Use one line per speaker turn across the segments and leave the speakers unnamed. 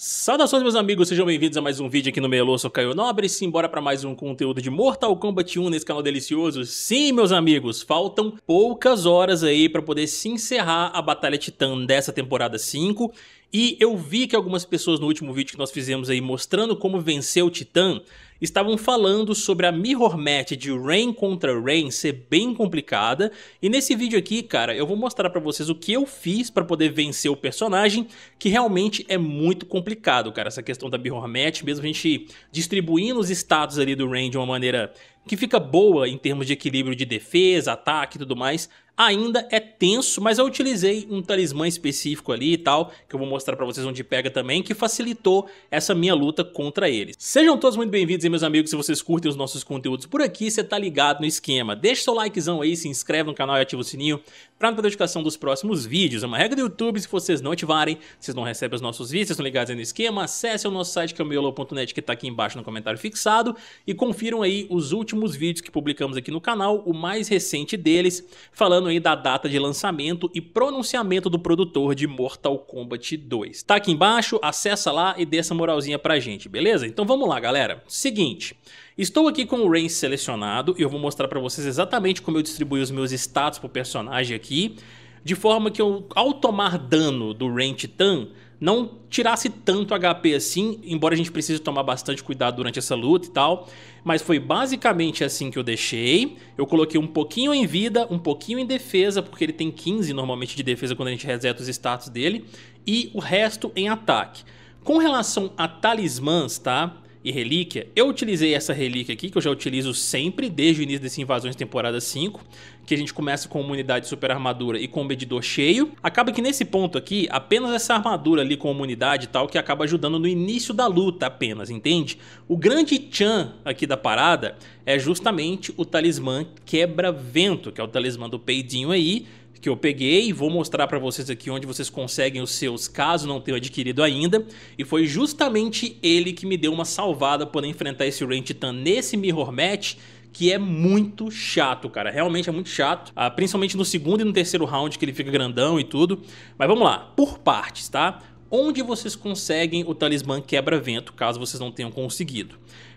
Saudações, meus amigos, sejam bem-vindos a mais um vídeo aqui no Melô, sou Caio Nobre. Simbora para mais um conteúdo de Mortal Kombat 1 nesse canal delicioso. Sim, meus amigos, faltam poucas horas aí para poder se encerrar a Batalha Titã dessa temporada 5. E eu vi que algumas pessoas no último vídeo que nós fizemos aí mostrando como vencer o Titã estavam falando sobre a mirror match de Rain contra Rain ser bem complicada. E nesse vídeo aqui, cara, eu vou mostrar pra vocês o que eu fiz pra poder vencer o personagem, que realmente é muito complicado, cara, essa questão da mirror match, mesmo a gente distribuindo os status ali do Rain de uma maneira que fica boa em termos de equilíbrio de defesa, ataque e tudo mais, ainda é tenso, mas eu utilizei um talismã específico ali e tal, que eu vou mostrar pra vocês onde pega também, que facilitou essa minha luta contra eles. Sejam todos muito bem-vindos aí, meus amigos, se vocês curtem os nossos conteúdos por aqui, você tá ligado no esquema. Deixa seu likezão aí, se inscreve no canal e ativa o sininho pra não perder notificação dos próximos vídeos. É uma regra do YouTube, se vocês não ativarem, vocês não recebem os nossos vídeos, vocês estão ligados aí no esquema, acesse o nosso site camiolo.net é que tá aqui embaixo no comentário fixado e confiram aí os últimos vídeos que publicamos aqui no canal, o mais recente deles, falando ano aí da data de lançamento e pronunciamento do produtor de Mortal Kombat 2. Tá aqui embaixo, acessa lá e dê essa moralzinha pra gente, beleza? Então vamos lá, galera. Seguinte, Estou aqui com o Rain selecionado e eu vou mostrar para vocês exatamente como eu distribuí os meus status pro personagem aqui, de forma que eu, ao tomar dano do Rain Titan, não tirasse tanto HP assim, embora a gente precise tomar bastante cuidado durante essa luta e tal. Mas foi basicamente assim que eu deixei. Eu coloquei um pouquinho em vida, um pouquinho em defesa, porque ele tem 15 normalmente de defesa quando a gente reseta os status dele. E o resto em ataque. Com relação a talismãs, tá? e relíquia, eu utilizei essa relíquia aqui, que eu já utilizo sempre, desde o início desse Invasões temporada 5, que a gente começa com uma unidade super armadura e com medidor cheio. Acaba que nesse ponto aqui, apenas essa armadura ali com uma unidade e tal, que acaba ajudando no início da luta apenas, entende? O grande Chan aqui da parada é justamente o talismã quebra-vento, que é o talismã do peidinho aí, que eu peguei e vou mostrar para vocês aqui onde vocês conseguem os seus caso não tenham adquirido ainda. E foi justamente ele que me deu uma salvada por enfrentar esse Rain Titan nesse Mirror Match que é muito chato, cara. Realmente é muito chato. Ah, principalmente no segundo e no terceiro round, que ele fica grandão e tudo. Mas vamos lá, por partes, tá? onde vocês conseguem o talismã quebra-vento, caso vocês não tenham conseguido.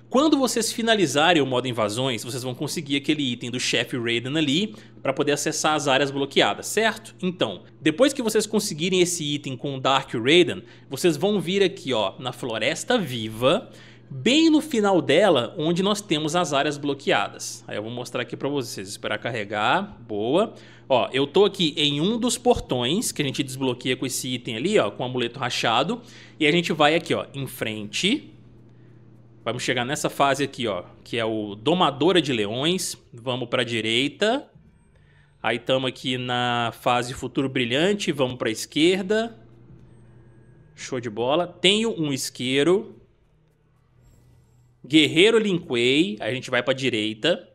Quando vocês finalizarem o modo invasões, vocês vão conseguir aquele item do chefe Raiden ali para poder acessar as áreas bloqueadas, certo? Então, depois que vocês conseguirem esse item com o Dark Raiden, vocês vão vir aqui ó, na Floresta Viva bem no final dela, onde nós temos as áreas bloqueadas. Aí eu vou mostrar aqui para vocês, esperar carregar, boa. Ó, eu tô aqui em um dos portões que a gente desbloqueia com esse item ali, ó, com o amuleto rachado, e a gente vai aqui, ó, em frente. Vamos chegar nessa fase aqui, ó, que é o domadora de leões. Vamos para direita. Aí estamos aqui na fase futuro brilhante, vamos para esquerda. Show de bola. Tenho um isqueiro, Guerreiro Linquei, a gente vai pra direita.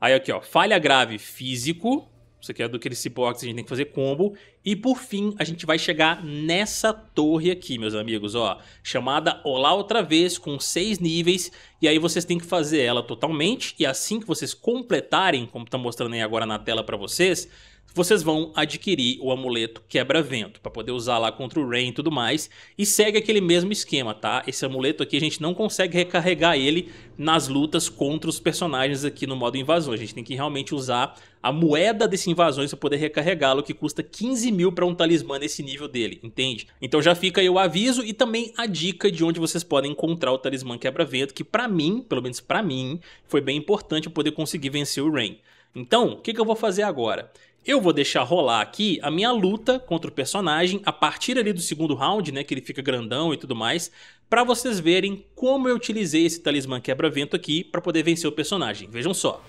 Aí aqui, ó, falha grave físico. Isso aqui é do que ele se a gente tem que fazer combo. E por fim, a gente vai chegar nessa torre aqui, meus amigos, ó. Chamada Olá Outra Vez, com seis níveis. E aí vocês têm que fazer ela totalmente. E assim que vocês completarem, como tá mostrando aí agora na tela pra vocês, vocês vão adquirir o amuleto quebra-vento para poder usar lá contra o Rain e tudo mais. E segue aquele mesmo esquema, tá? Esse amuleto aqui a gente não consegue recarregar ele nas lutas contra os personagens aqui no modo invasão. A gente tem que realmente usar a moeda desse invasões para poder recarregá-lo, que custa 15 mil para um talismã nesse nível dele, entende? Então já fica aí o aviso e também a dica de onde vocês podem encontrar o talismã quebra-vento, que para mim, pelo menos para mim, foi bem importante eu poder conseguir vencer o Rain. Então, o que, que eu vou fazer agora? Eu vou deixar rolar aqui a minha luta contra o personagem a partir ali do segundo round, né, que ele fica grandão e tudo mais, para vocês verem como eu utilizei esse talismã quebra-vento aqui para poder vencer o personagem. Vejam só.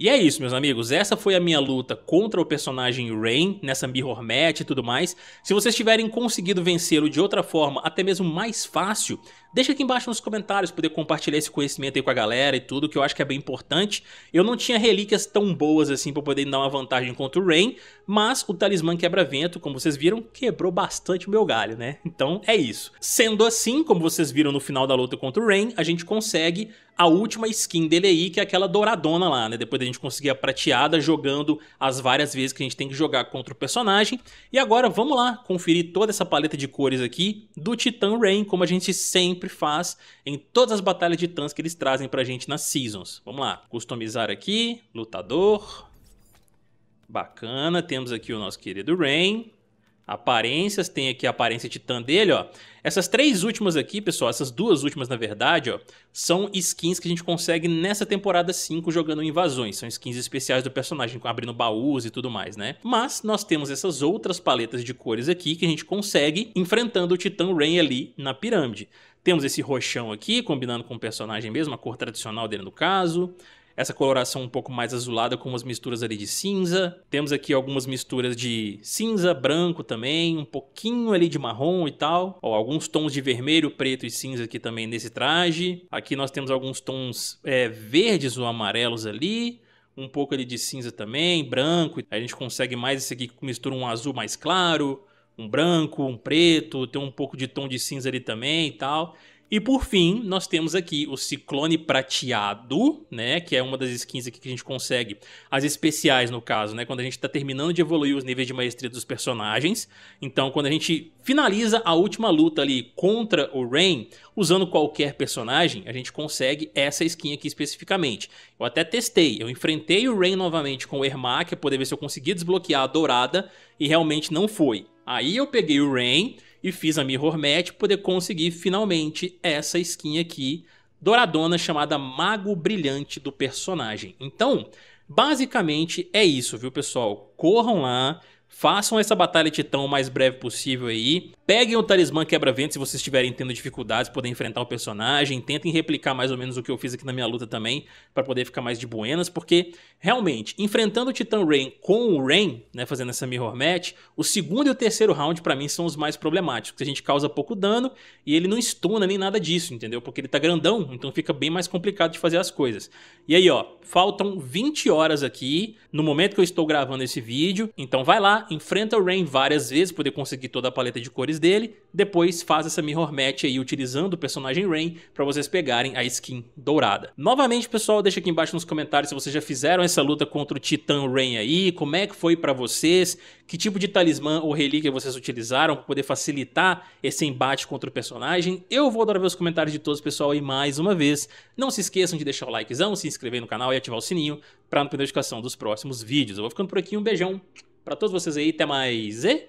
E é isso, meus amigos. Essa foi a minha luta contra o personagem Rain nessa Mirror Match e tudo mais. Se vocês tiverem conseguido vencê-lo de outra forma, até mesmo mais fácil, Deixa aqui embaixo nos comentários poder compartilhar esse conhecimento aí com a galera e tudo, que eu acho que é bem importante. Eu não tinha relíquias tão boas assim pra poder dar uma vantagem contra o Rain, mas o talismã quebra-vento, como vocês viram, quebrou bastante o meu galho, né? Então é isso. Sendo assim, como vocês viram no final da luta contra o Rain, a gente consegue a última skin dele aí, que é aquela douradona lá, né? Depois da gente conseguir a prateada jogando as várias vezes que a gente tem que jogar contra o personagem. E agora vamos lá conferir toda essa paleta de cores aqui do Titã Rain, como a gente sempre sempre faz em todas as batalhas de titãs que eles trazem pra gente nas Seasons. Vamos lá, customizar aqui, lutador. Bacana, temos aqui o nosso querido Rain aparências, tem aqui a aparência titã dele, ó. Essas três últimas aqui, pessoal, essas duas últimas na verdade, ó, são skins que a gente consegue nessa temporada 5 jogando invasões, são skins especiais do personagem, abrindo baús e tudo mais, né? Mas nós temos essas outras paletas de cores aqui que a gente consegue enfrentando o titã Rain ali na pirâmide. Temos esse roxão aqui, combinando com o personagem mesmo, a cor tradicional dele no caso essa coloração um pouco mais azulada com umas misturas ali de cinza. Temos aqui algumas misturas de cinza, branco também, um pouquinho ali de marrom e tal. Ó, alguns tons de vermelho, preto e cinza aqui também nesse traje. Aqui nós temos alguns tons é, verdes ou amarelos ali um pouco ali de cinza também, branco. A gente consegue mais esse aqui que mistura um azul mais claro, um branco, um preto, tem um pouco de tom de cinza ali também e tal. E por fim, nós temos aqui o Ciclone Prateado, né? Que é uma das skins aqui que a gente consegue. As especiais, no caso, né? Quando a gente tá terminando de evoluir os níveis de maestria dos personagens. Então, quando a gente finaliza a última luta ali contra o Rain, usando qualquer personagem, a gente consegue essa skin aqui especificamente. Eu até testei, eu enfrentei o Rain novamente com o Ermac, pra poder ver se eu conseguia desbloquear a dourada, e realmente não foi. Aí eu peguei o Rain e fiz a Mirror Match para poder conseguir finalmente essa skin aqui douradona chamada Mago Brilhante do personagem. Então, basicamente é isso, viu pessoal? Corram lá, façam essa batalha titã o mais breve possível aí. Peguem o Talismã Quebra-Vento se vocês estiverem tendo dificuldades, poder enfrentar o personagem. Tentem replicar mais ou menos o que eu fiz aqui na minha luta também, para poder ficar mais de buenas, porque realmente, enfrentando o Titan Rain com o Rain, né, fazendo essa Mirror Match, o segundo e o terceiro round para mim são os mais problemáticos, que a gente causa pouco dano e ele não estuna nem nada disso, entendeu? Porque ele tá grandão, então fica bem mais complicado de fazer as coisas. E aí, ó, faltam 20 horas aqui, no momento que eu estou gravando esse vídeo, então vai lá, enfrenta o Rain várias vezes, poder conseguir toda a paleta de cores dele, depois faz essa mirror match aí utilizando o personagem Rain para vocês pegarem a skin dourada. Novamente, pessoal, deixa aqui embaixo nos comentários se vocês já fizeram essa luta contra o Titã Rain aí, como é que foi para vocês, que tipo de talismã ou relíquia vocês utilizaram para poder facilitar esse embate contra o personagem. Eu vou adorar ver os comentários de todos, pessoal, e mais uma vez, não se esqueçam de deixar o likezão, se inscrever no canal e ativar o sininho para não perder notificação dos próximos vídeos. Eu vou ficando por aqui, um beijão para todos vocês aí, até mais e...